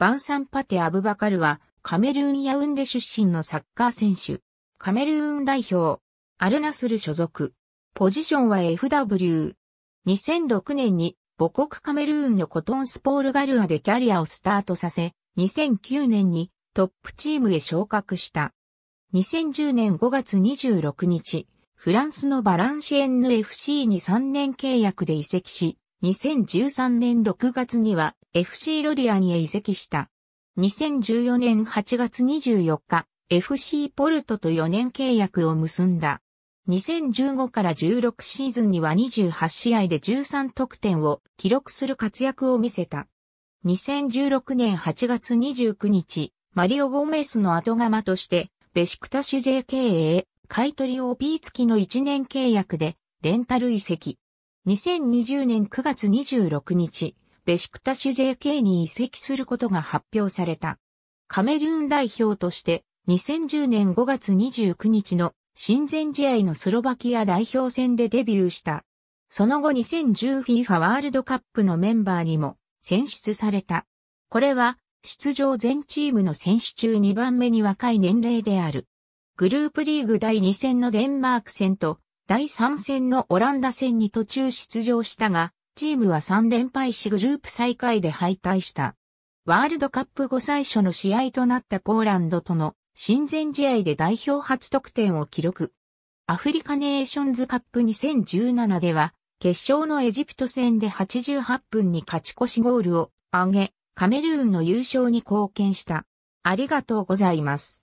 バンサンパテ・アブバカルは、カメルーンヤウンデ出身のサッカー選手。カメルーン代表。アルナスル所属。ポジションは FW。2006年に母国カメルーンのコトンスポールガルアでキャリアをスタートさせ、2009年にトップチームへ昇格した。2010年5月26日、フランスのバランシエンヌ FC に3年契約で移籍し、2013年6月には FC ロリアにへ移籍した。2014年8月24日、FC ポルトと4年契約を結んだ。2015から16シーズンには28試合で13得点を記録する活躍を見せた。2016年8月29日、マリオ・ゴメスの後釜として、ベシクタシュ JK へ買取 OP 付きの1年契約でレンタル移籍。2020年9月26日、ベシクタシュ JK に移籍することが発表された。カメルーン代表として2010年5月29日の親善試合のスロバキア代表戦でデビューした。その後 2010FIFA ワールドカップのメンバーにも選出された。これは出場全チームの選手中2番目に若い年齢である。グループリーグ第2戦のデンマーク戦と第3戦のオランダ戦に途中出場したが、チームは3連敗しグループ最下位で敗退した。ワールドカップ後最初の試合となったポーランドとの親善試合で代表初得点を記録。アフリカネーションズカップ2017では、決勝のエジプト戦で88分に勝ち越しゴールを上げ、カメルーンの優勝に貢献した。ありがとうございます。